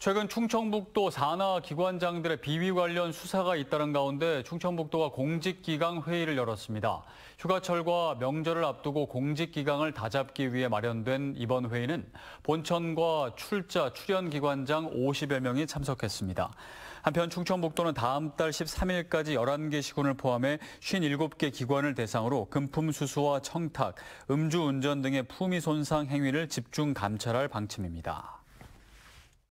최근 충청북도 산하 기관장들의 비위 관련 수사가 잇따른 가운데 충청북도가 공직기강 회의를 열었습니다. 휴가철과 명절을 앞두고 공직기강을 다잡기 위해 마련된 이번 회의는 본천과 출자, 출연기관장 50여 명이 참석했습니다. 한편 충청북도는 다음 달 13일까지 11개 시군을 포함해 57개 기관을 대상으로 금품수수와 청탁, 음주운전 등의 품위 손상 행위를 집중 감찰할 방침입니다.